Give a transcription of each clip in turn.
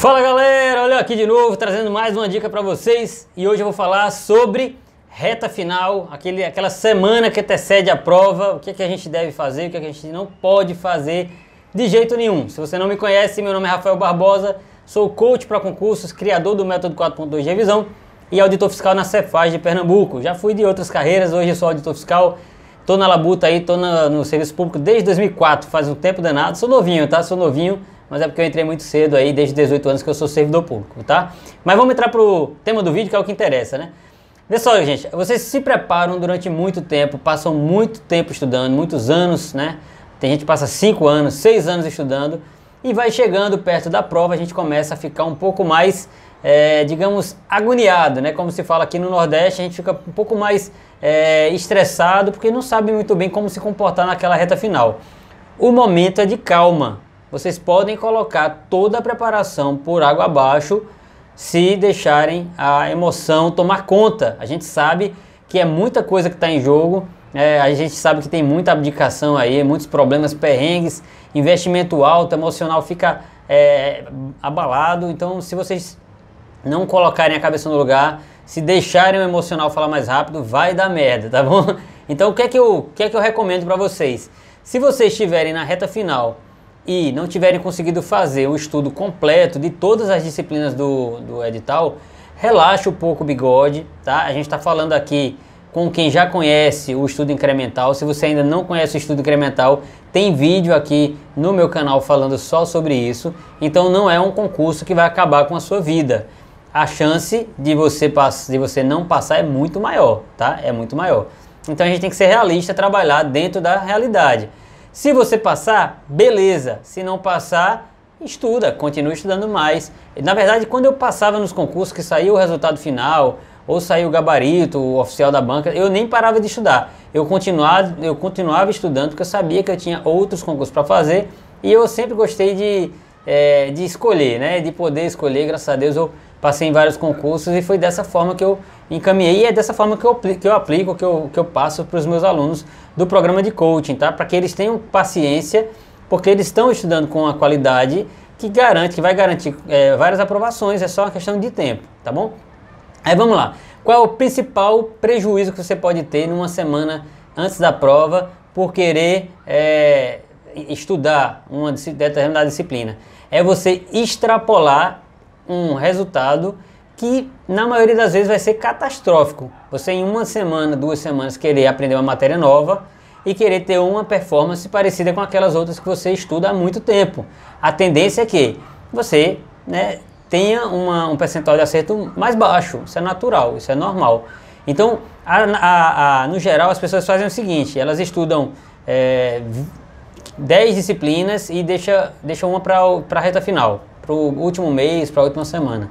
Fala galera, olha aqui de novo trazendo mais uma dica para vocês e hoje eu vou falar sobre reta final, aquele, aquela semana que antecede a prova, o que, é que a gente deve fazer, o que, é que a gente não pode fazer de jeito nenhum. Se você não me conhece, meu nome é Rafael Barbosa, sou coach para concursos, criador do método 4.2 de revisão e auditor fiscal na Cefaz de Pernambuco. Já fui de outras carreiras, hoje eu sou auditor fiscal, tô na labuta aí, tô no serviço público desde 2004, faz um tempo danado, sou novinho, tá? Sou novinho mas é porque eu entrei muito cedo aí, desde 18 anos que eu sou servidor público, tá? Mas vamos entrar pro tema do vídeo, que é o que interessa, né? Vê só, gente, vocês se preparam durante muito tempo, passam muito tempo estudando, muitos anos, né? Tem gente que passa 5 anos, 6 anos estudando e vai chegando perto da prova, a gente começa a ficar um pouco mais, é, digamos, agoniado, né? Como se fala aqui no Nordeste, a gente fica um pouco mais é, estressado porque não sabe muito bem como se comportar naquela reta final. O momento é de calma, vocês podem colocar toda a preparação por água abaixo se deixarem a emoção tomar conta. A gente sabe que é muita coisa que está em jogo, é, a gente sabe que tem muita abdicação aí, muitos problemas, perrengues, investimento alto, emocional fica é, abalado. Então, se vocês não colocarem a cabeça no lugar, se deixarem o emocional falar mais rápido, vai dar merda, tá bom? Então, o que é que eu, o que é que eu recomendo para vocês? Se vocês estiverem na reta final e não tiverem conseguido fazer o estudo completo de todas as disciplinas do, do edital, relaxa um pouco o bigode, tá? A gente está falando aqui com quem já conhece o estudo incremental. Se você ainda não conhece o estudo incremental, tem vídeo aqui no meu canal falando só sobre isso. Então não é um concurso que vai acabar com a sua vida. A chance de você, de você não passar é muito maior, tá? É muito maior. Então a gente tem que ser realista, trabalhar dentro da realidade. Se você passar, beleza. Se não passar, estuda, continua estudando mais. Na verdade, quando eu passava nos concursos que saiu o resultado final, ou saiu o gabarito, o oficial da banca, eu nem parava de estudar. Eu continuava, eu continuava estudando porque eu sabia que eu tinha outros concursos para fazer e eu sempre gostei de, é, de escolher, né? De poder escolher, graças a Deus eu passei em vários concursos e foi dessa forma que eu encaminhei e é dessa forma que eu, que eu aplico, que eu, que eu passo para os meus alunos do programa de coaching, tá? Para que eles tenham paciência, porque eles estão estudando com a qualidade que garante, que vai garantir é, várias aprovações, é só uma questão de tempo, tá bom? Aí vamos lá. Qual é o principal prejuízo que você pode ter numa semana antes da prova por querer é, estudar uma determinada disciplina? É você extrapolar um resultado que na maioria das vezes vai ser catastrófico. Você em uma semana, duas semanas querer aprender uma matéria nova e querer ter uma performance parecida com aquelas outras que você estuda há muito tempo. A tendência é que você né, tenha uma, um percentual de acerto mais baixo. Isso é natural, isso é normal. Então, a, a, a, no geral, as pessoas fazem o seguinte: elas estudam é, eh, 10 disciplinas e deixam deixa uma para a reta final para o último mês, para a última semana.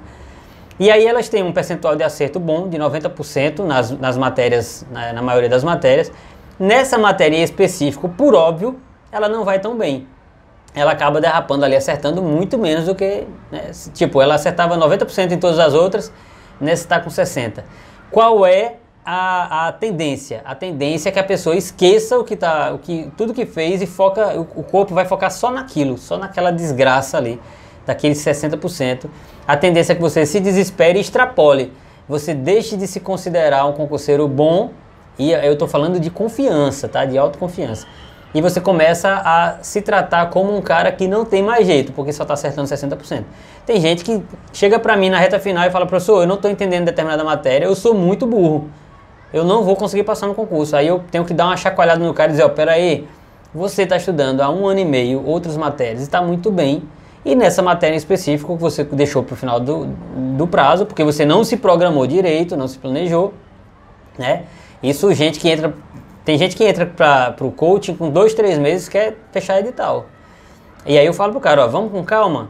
E aí elas têm um percentual de acerto bom, de 90% nas, nas matérias, na, na, maioria das matérias. Nessa matéria em específico, por óbvio, ela não vai tão bem. Ela acaba derrapando ali, acertando muito menos do que. Né? Tipo, ela acertava 90% em todas as outras, nessa está com 60%. Qual é a, a, tendência? A tendência é que a pessoa esqueça o que tá, o que, tudo que fez e foca, o, o corpo vai focar só naquilo, só naquela desgraça ali daqueles tá 60%, a tendência é que você se desespere e extrapole. Você deixe de se considerar um concurseiro bom, e eu estou falando de confiança, tá? De autoconfiança. E você começa a se tratar como um cara que não tem mais jeito, porque só está acertando 60%. Tem gente que chega para mim na reta final e fala, professor, eu não estou entendendo determinada matéria, eu sou muito burro eu não vou conseguir passar no concurso. Aí eu tenho que dar uma chacoalhada no cara e dizer, ó, oh, peraí, você está estudando há um ano e meio outras matérias e está muito bem. E nessa matéria em específico, você deixou para o final do, do prazo, porque você não se programou direito, não se planejou, né? Isso, gente que entra. Tem gente que entra para o coaching com dois, três meses quer fechar edital. E aí eu falo pro cara, ó, vamos com calma.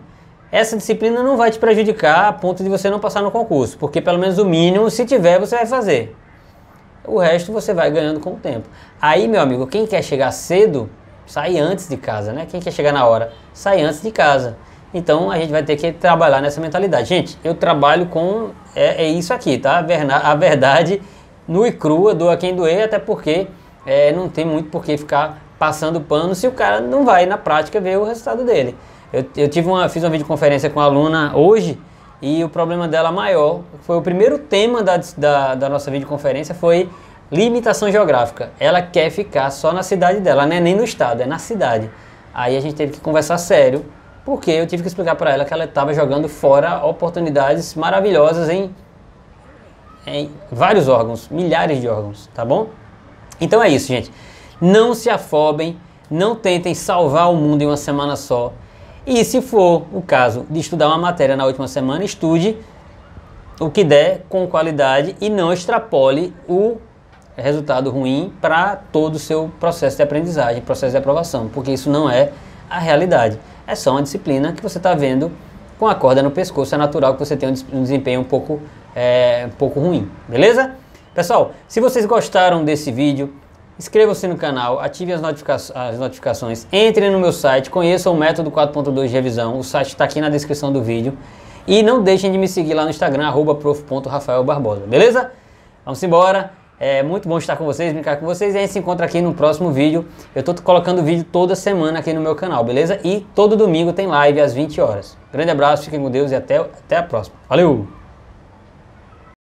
Essa disciplina não vai te prejudicar a ponto de você não passar no concurso, porque pelo menos o mínimo, se tiver, você vai fazer. O resto você vai ganhando com o tempo. Aí, meu amigo, quem quer chegar cedo sai antes de casa, né? Quem quer chegar na hora? Sai antes de casa. Então a gente vai ter que trabalhar nessa mentalidade. Gente, eu trabalho com. É, é isso aqui, tá? A verdade nua e crua, doa quem doer, até porque é, não tem muito por que ficar passando pano se o cara não vai na prática ver o resultado dele. Eu, eu tive uma, fiz uma videoconferência com a aluna hoje e o problema dela maior foi o primeiro tema da, da, da nossa videoconferência foi Limitação geográfica. Ela quer ficar só na cidade dela, não é nem no estado, é na cidade. Aí a gente teve que conversar sério, porque eu tive que explicar para ela que ela estava jogando fora oportunidades maravilhosas em, em vários órgãos, milhares de órgãos, tá bom? Então é isso, gente. Não se afobem, não tentem salvar o mundo em uma semana só. E se for o caso de estudar uma matéria na última semana, estude o que der com qualidade e não extrapole o é resultado ruim para todo o seu processo de aprendizagem, processo de aprovação, porque isso não é a realidade. É só uma disciplina que você está vendo com a corda no pescoço, é natural que você tenha um desempenho um pouco, é, um pouco ruim, beleza? Pessoal, se vocês gostaram desse vídeo, inscreva-se no canal, ative as, notifica as notificações, entre no meu site, conheça o método 4.2 de revisão, o site está aqui na descrição do vídeo. E não deixem de me seguir lá no Instagram, prof.rafaelbarbosa, beleza? Vamos embora! É muito bom estar com vocês, brincar com vocês. E a gente se encontra aqui no próximo vídeo. Eu estou colocando vídeo toda semana aqui no meu canal, beleza? E todo domingo tem live às 20 horas. Grande abraço, fiquem com Deus e até, até a próxima. Valeu!